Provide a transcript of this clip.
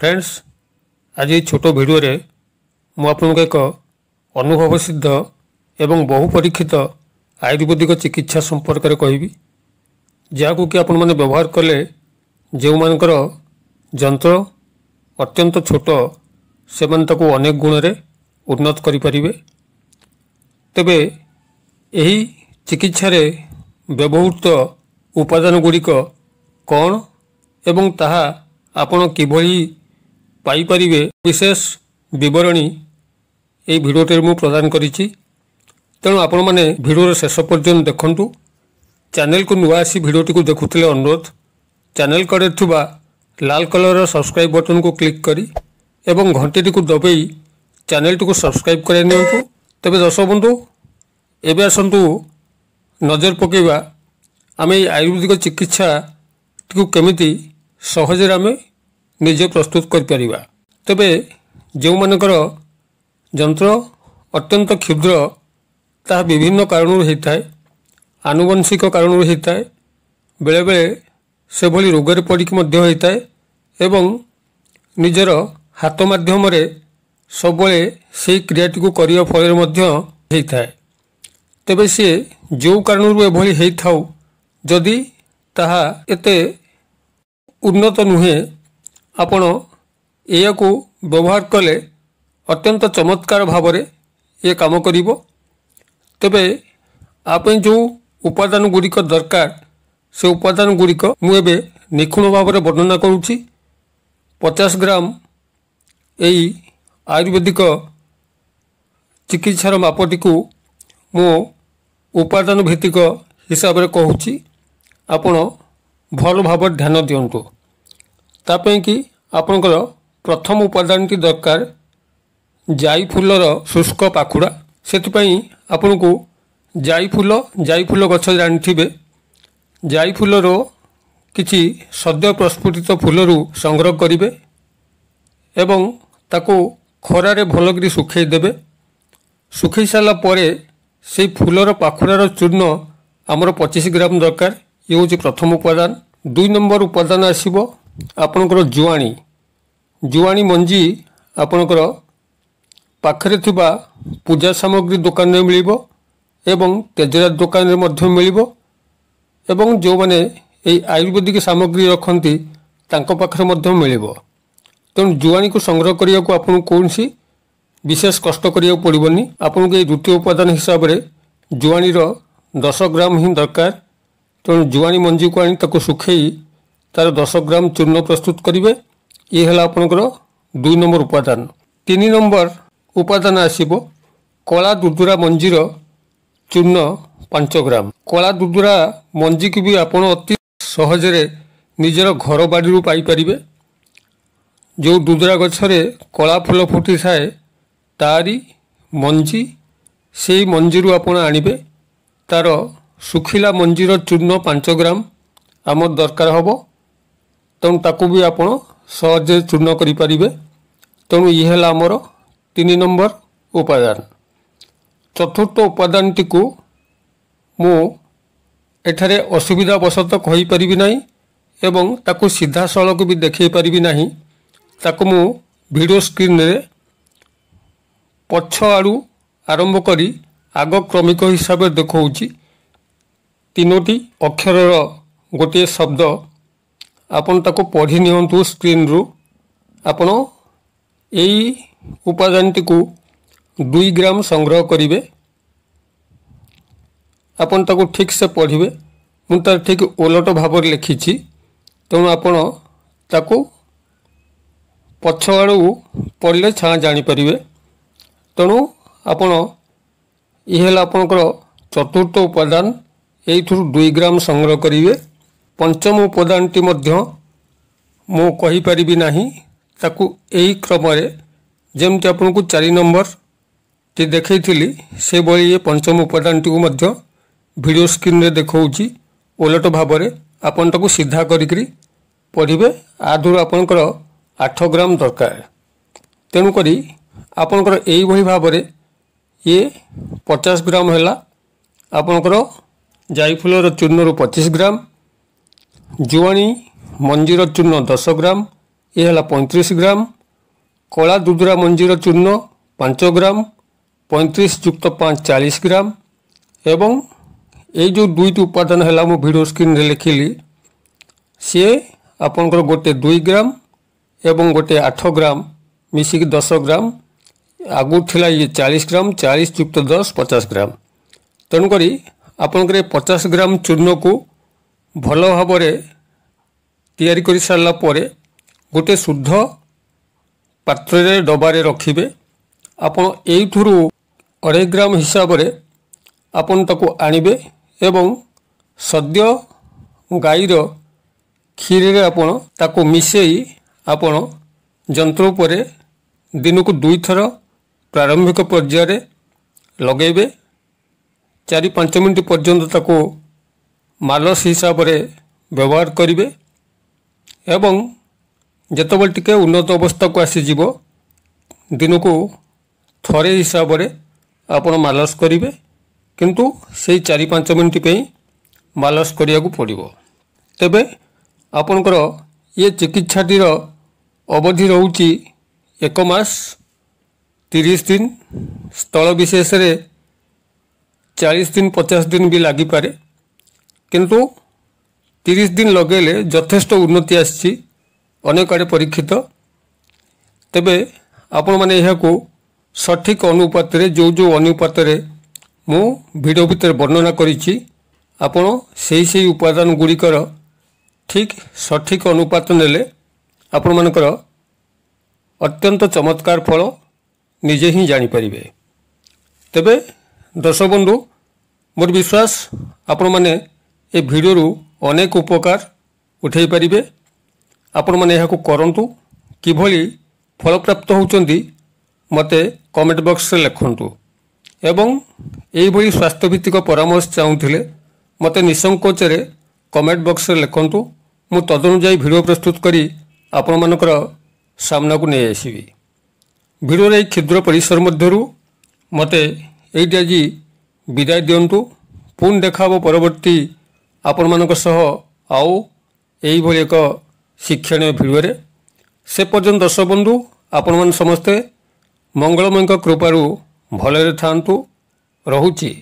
friends ଆଜି ଏହି ଛୋଟ ଭିଡ଼ିଓରେ ମୁଁ ଆପଣଙ୍କୁ ଏକ ଅନୁଭବ ସିଦ୍ଧ ଏବଂ ବହୁ ପରୀକ୍ଷିତ ଆୟୁର୍ବେଦିକ ଚିକିତ୍ସା ସମ୍ପର୍କରେ କହିବି ଯାହାକୁ କି ଆପଣମାନେ ବ୍ୟବହାର କଲେ ଯେଉଁମାନଙ୍କର ଯନ୍ତ୍ର ଅତ୍ୟନ୍ତ ଛୋଟ ସେମାନେ ତାକୁ ଅନେକ ଗୁଣରେ ଉନ୍ନତ କରିପାରିବେ ତେବେ ଏହି ଚିକିତ୍ସାରେ ବ୍ୟବହୃତ ଉପାଦାନ ଗୁଡ଼ିକ କ'ଣ ଏବଂ ତାହା ଆପଣ କିଭଳି পাই করিবে বিশেষ বিবরণী এই ভিডিওতে মই প্রদান করিছি তেন আপোন মানে ভিডিওর শেষ পর্যন্ত দেখন্তু চ্যানেল কো নuasি ভিডিওটিকে দেখুতলে অনুরোধ চ্যানেল কড়থুবা লাল কালারৰ সাবস্ক্রাইব বাটন কো ক্লিক কৰি এবং ঘন্টিটি কো দবাই চ্যানেলটোক সাবস্ক্রাইব কৰাই নেওক তebe দস বন্ধু এবে আসন্তু নজর পকেবা আমি আয়ুর্বেদিক চিকিৎসা কো কেমিতি সহজ ৰামে ନିଜେ ପ୍ରସ୍ତୁତ କରିପାରିବା ତେବେ ଯେଉଁମାନଙ୍କର ଯନ୍ତ୍ର ଅତ୍ୟନ୍ତ କ୍ଷୁଦ୍ର ତାହା ବିଭିନ୍ନ କାରଣରୁ ହୋଇଥାଏ ଆନୁବଂଶିକ କାରଣରୁ ହୋଇଥାଏ ବେଳେବେଳେ ସେଭଳି ରୋଗରେ ପଡ଼ିକି ମଧ୍ୟ ହୋଇଥାଏ ଏବଂ ନିଜର ହାତ ମାଧ୍ୟମରେ ସବୁବେଳେ ସେହି କ୍ରିୟାଟିକୁ କରିବା ଫଳରେ ମଧ୍ୟ ହୋଇଥାଏ ତେବେ ସିଏ ଯେଉଁ କାରଣରୁ ଏଭଳି ହୋଇଥାଉ ଯଦି ତାହା ଏତେ ଉନ୍ନତ ନୁହେଁ ଆପଣ ଏହାକୁ ବ୍ୟବହାର କଲେ ଅତ୍ୟନ୍ତ ଚମତ୍କାର ଭାବରେ ଏ କାମ କରିବ ତେବେ ଆପଣ ଯେଉଁ ଉପାଦାନ ଗୁଡ଼ିକ ଦରକାର ସେ ଉପାଦାନ ଗୁଡ଼ିକ ମୁଁ ଏବେ ନିଖୁଣ ଭାବରେ ବର୍ଣ୍ଣନା କରୁଛି ପଚାଶ ଗ୍ରାମ ଏହି ଆୟୁର୍ବେଦିକ ଚିକିତ୍ସାର ମାପଟିକୁ ମୁଁ ଉପାଦାନ ଭିତ୍ତିକ ହିସାବରେ କହୁଛି ଆପଣ ଭଲ ଭାବରେ ଧ୍ୟାନ ଦିଅନ୍ତୁ ତା'ପାଇଁକି ଆପଣଙ୍କର ପ୍ରଥମ ଉପାଦାନଟି ଦରକାର ଜାଇଫୁଲର ଶୁଷ୍କ ପାଖୁଡ଼ା ସେଥିପାଇଁ ଆପଣଙ୍କୁ ଜାଇଫୁଲ ଜାଇଫୁଲ ଗଛ ଜାଣିଥିବେ ଜାଇଫୁଲର କିଛି ସଦ୍ୟ ପ୍ରସ୍ଫୁଟିତ ଫୁଲରୁ ସଂଗ୍ରହ କରିବେ ଏବଂ ତାକୁ ଖରାରେ ଭଲକରି ଶୁଖେଇ ଦେବେ ଶୁଖେଇ ସାରିଲା ପରେ ସେଇ ଫୁଲର ପାଖୁଡ଼ାର ଚୂର୍ଣ୍ଣ ଆମର ପଚିଶ ଗ୍ରାମ ଦରକାର ଇଏ ହେଉଛି ପ୍ରଥମ ଉପାଦାନ ଦୁଇ ନମ୍ବର ଉପାଦାନ ଆସିବ ଆପଣଙ୍କର ଜୁଆଣି ଜୁଆଣି ମଞ୍ଜି ଆପଣଙ୍କର ପାଖରେ ଥିବା ପୂଜା ସାମଗ୍ରୀ ଦୋକାନରେ ମିଳିବ ଏବଂ ତେଜରା ଦୋକାନରେ ମଧ୍ୟ ମିଳିବ ଏବଂ ଯେଉଁମାନେ ଏହି ଆୟୁର୍ବେଦିକ ସାମଗ୍ରୀ ରଖନ୍ତି ତାଙ୍କ ପାଖରେ ମଧ୍ୟ ମିଳିବ ତେଣୁ ଜୁଆଣିକୁ ସଂଗ୍ରହ କରିବାକୁ ଆପଣଙ୍କୁ କୌଣସି ବିଶେଷ କଷ୍ଟ କରିବାକୁ ପଡ଼ିବନି ଆପଣଙ୍କୁ ଏହି ଦ୍ୱିତୀୟ ଉପାଦାନ ହିସାବରେ ଜୁଆଣିର ଦଶ ଗ୍ରାମ ହିଁ ଦରକାର ତେଣୁ ଜୁଆଣି ମଞ୍ଜିକୁ ଆଣି ତାକୁ ଶୁଖେଇ তার দশ গ্রাম চূর্ণ প্রস্তুত করবে ইয়ে হল আপনার দুই নম্বর উপাদান তিন নম্বর উপাদান আসব কলা দুদুরা মঞ্জির চূর্ণ ପାଞ୍ଚ ଗ୍ରାମ କଳା ଦୁଦୁରା ମଞ୍ଜିକୁ ବି ଆପଣ ଅତି ସହଜରେ ନିଜର ଘର ବାଡ଼ିରୁ ପାଇପାରିବେ ଯେଉଁ ଦୁଦୁରା ଗଛରେ କଳା ଫୁଲ ଫୁଟିଥାଏ ତାରି ମଞ୍ଜି ସେଇ ମଞ୍ଜିରୁ ଆପଣ ଆଣିବେ ତା'ର ଶୁଖିଲା ମଞ୍ଜିର ଚୂର୍ଣ୍ଣ ପାଞ୍ଚ ଗ୍ରାମ ଆମର ଦରକାର ହେବ ତେଣୁ ତାକୁ ବି ଆପଣ ସହଜରେ ଚୂର୍ଣ୍ଣ କରିପାରିବେ ତେଣୁ ଇଏ ହେଲା ଆମର ତିନି ନମ୍ବର ଉପାଦାନ ଚତୁର୍ଥ ଉପାଦାନଟିକୁ ମୁଁ ଏଠାରେ ଅସୁବିଧା ବଶତଃ କହିପାରିବି ନାହିଁ ଏବଂ ତାକୁ ସିଧାସଳଖ ବି ଦେଖାଇ ପାରିବି ନାହିଁ ତାକୁ ମୁଁ ଭିଡ଼ିଓ ସ୍କ୍ରିନ୍ରେ ପଛ ଆଡ଼ୁ ଆରମ୍ଭ କରି ଆଗ କ୍ରମିକ ହିସାବରେ ଦେଖାଉଛି ତିନୋଟି ଅକ୍ଷରର ଗୋଟିଏ ଶବ୍ଦ ଆପଣ ତାକୁ ପଢ଼ି ନିଅନ୍ତୁ ସ୍କ୍ରିନ୍ରୁ ଆପଣ ଏଇ ଉପାଦାନଟିକୁ ଦୁଇ ଗ୍ରାମ ସଂଗ୍ରହ କରିବେ ଆପଣ ତାକୁ ଠିକ୍ସେ ପଢ଼ିବେ ମୁଁ ତା'ର ଠିକ୍ ଓଲଟ ଭାବରେ ଲେଖିଛି ତେଣୁ ଆପଣ ତାକୁ ପଛ ଆଡ଼ୁ ପଢ଼ିଲେ ଛାଁ ଜାଣିପାରିବେ ତେଣୁ ଆପଣ ଏ ହେଲା ଆପଣଙ୍କର ଚତୁର୍ଥ ଉପାଦାନ ଏଇଥିରୁ ଦୁଇ ଗ୍ରାମ ସଂଗ୍ରହ କରିବେ ପଞ୍ଚମ ଉପାଦାନଟି ମଧ୍ୟ ମୁଁ କହିପାରିବି ନାହିଁ ତାକୁ ଏହି କ୍ରମରେ ଯେମିତି ଆପଣଙ୍କୁ ଚାରି ନମ୍ବରଟି ଦେଖାଇଥିଲି ସେଭଳି ଏ ପଞ୍ଚମ ଉପାଦାନଟିକୁ ମଧ୍ୟ ଭିଡ଼ିଓ ସ୍କ୍ରିନ୍ରେ ଦେଖାଉଛି ଓଲଟ ଭାବରେ ଆପଣ ତାକୁ ସିଧା କରିକିରି ପଢ଼ିବେ ଆଧରୁ ଆପଣଙ୍କର ଆଠ ଗ୍ରାମ ଦରକାର ତେଣୁକରି ଆପଣଙ୍କର ଏଇଭଳି ଭାବରେ ଇଏ ପଚାଶ ଗ୍ରାମ ହେଲା ଆପଣଙ୍କର ଜାଇଫୁଲର ଚୂର୍ଣ୍ଣରୁ ପଚିଶ ଗ୍ରାମ ଜୁଆଣି ମଞ୍ଜିର ଚୂର୍ଣ୍ଣ ଦଶ ଗ୍ରାମ ଏ ହେଲା ପଇଁତିରିଶ ଗ୍ରାମ କଳା ଦୁଦୁରା ମଞ୍ଜିର ଚୂର୍ଣ୍ଣ ପାଞ୍ଚ ଗ୍ରାମ ପଇଁତିରିଶ ଯୁକ୍ତ ପାଞ୍ଚ ଚାଳିଶ ଗ୍ରାମ ଏବଂ ଏଇ ଯେଉଁ ଦୁଇଟି ଉପାଦାନ ହେଲା ମୁଁ ଭିଡ଼ିଓ ସ୍କ୍ରିନ୍ରେ ଲେଖିଲି ସିଏ ଆପଣଙ୍କର ଗୋଟେ ଦୁଇ ଗ୍ରାମ ଏବଂ ଗୋଟେ ଆଠ ଗ୍ରାମ ମିଶିକି ଦଶ ଗ୍ରାମ ଆଗରୁ ଥିଲା ଇଏ ଚାଳିଶ ଗ୍ରାମ ଚାଳିଶ ଯୁକ୍ତ ଦଶ ପଚାଶ ଗ୍ରାମ ତେଣୁକରି ଆପଣଙ୍କର ଏ ପଚାଶ ଗ୍ରାମ ଚୂର୍ଣ୍ଣକୁ ଭଲ ଭାବରେ ତିଆରି କରିସାରିଲା ପରେ ଗୋଟେ ଶୁଦ୍ଧ ପାତ୍ରରେ ଡବାରେ ରଖିବେ ଆପଣ ଏଇଥିରୁ ଅଢ଼େଇ ଗ୍ରାମ ହିସାବରେ ଆପଣ ତାକୁ ଆଣିବେ ଏବଂ ସଦ୍ୟ ଗାଈର କ୍ଷୀରରେ ଆପଣ ତାକୁ ମିଶାଇ ଆପଣ ଯନ୍ତ୍ର ଉପରେ ଦିନକୁ ଦୁଇଥର ପ୍ରାରମ୍ଭିକ ପର୍ଯ୍ୟାୟରେ ଲଗାଇବେ ଚାରି ପାଞ୍ଚ ମିନିଟ୍ ପର୍ଯ୍ୟନ୍ତ ତାକୁ ମାଲସ ହିସାବରେ ବ୍ୟବହାର କରିବେ ଏବଂ ଯେତେବେଳେ ଟିକେ ଉନ୍ନତ ଅବସ୍ଥାକୁ ଆସିଯିବ ଦିନକୁ ଥରେ ହିସାବରେ ଆପଣ ମାଲସ କରିବେ କିନ୍ତୁ ସେଇ ଚାରି ପାଞ୍ଚ ମିନିଟ୍ ପାଇଁ ମାଲସ କରିବାକୁ ପଡ଼ିବ ତେବେ ଆପଣଙ୍କର ଇଏ ଚିକିତ୍ସାଟିର ଅବଧି ରହୁଛି ଏକ ମାସ ତିରିଶ ଦିନ ସ୍ଥଳ ବିଶେଷରେ ଚାଳିଶ ଦିନ ପଚାଶ ଦିନ ବି ଲାଗିପାରେ କିନ୍ତୁ ତିରିଶ ଦିନ ଲଗାଇଲେ ଯଥେଷ୍ଟ ଉନ୍ନତି ଆସିଛି ଅନେକ ଆଡ଼େ ପରୀକ୍ଷିତ ତେବେ ଆପଣମାନେ ଏହାକୁ ସଠିକ୍ ଅନୁପାତରେ ଯେଉଁ ଯେଉଁ ଅନୁପାତରେ ମୁଁ ଭିଡ଼ିଓ ଭିତରେ ବର୍ଣ୍ଣନା କରିଛି ଆପଣ ସେହି ସେହି ଉପାଦାନ ଗୁଡ଼ିକର ଠିକ୍ ସଠିକ୍ ଅନୁପାତ ନେଲେ ଆପଣମାନଙ୍କର ଅତ୍ୟନ୍ତ ଚମତ୍କାର ଫଳ ନିଜେ ହିଁ ଜାଣିପାରିବେ ତେବେ ଦର୍ଶକ ବନ୍ଧୁ ମୋର ବିଶ୍ୱାସ ଆପଣମାନେ ଏ ଭିଡ଼ିଓରୁ ଅନେକ ଉପକାର ଉଠାଇ ପାରିବେ ଆପଣମାନେ ଏହାକୁ କରନ୍ତୁ କିଭଳି ଫଳପ୍ରାପ୍ତ ହେଉଛନ୍ତି ମୋତେ କମେଣ୍ଟ ବକ୍ସରେ ଲେଖନ୍ତୁ ଏବଂ ଏଇଭଳି ସ୍ୱାସ୍ଥ୍ୟଭିତ୍ତିକ ପରାମର୍ଶ ଚାହୁଁଥିଲେ ମୋତେ ନିସଙ୍କୋଚରେ କମେଣ୍ଟ ବକ୍ସରେ ଲେଖନ୍ତୁ ମୁଁ ତଦନୁଯାୟୀ ଭିଡ଼ିଓ ପ୍ରସ୍ତୁତ କରି ଆପଣମାନଙ୍କର ସାମ୍ନାକୁ ନେଇ ଆସିବି ଭିଡ଼ିଓର ଏହି କ୍ଷୁଦ୍ର ପରିସର ମଧ୍ୟରୁ ମୋତେ ଏଇଟି ଆଜି ବିଦାୟ ଦିଅନ୍ତୁ ପୁଣି ଦେଖା ହେବ ପରବର୍ତ୍ତୀ ଆପଣମାନଙ୍କ ସହ ଆଉ ଏହିଭଳି ଏକ ଶିକ୍ଷଣୀୟ ଭିଡ଼ିଓରେ ସେ ପର୍ଯ୍ୟନ୍ତ ଦର୍ଶକ ବନ୍ଧୁ ଆପଣମାନେ ସମସ୍ତେ ମଙ୍ଗଳମୟଙ୍କ କୃପାରୁ ଭଲରେ ଥାଆନ୍ତୁ ରହୁଛି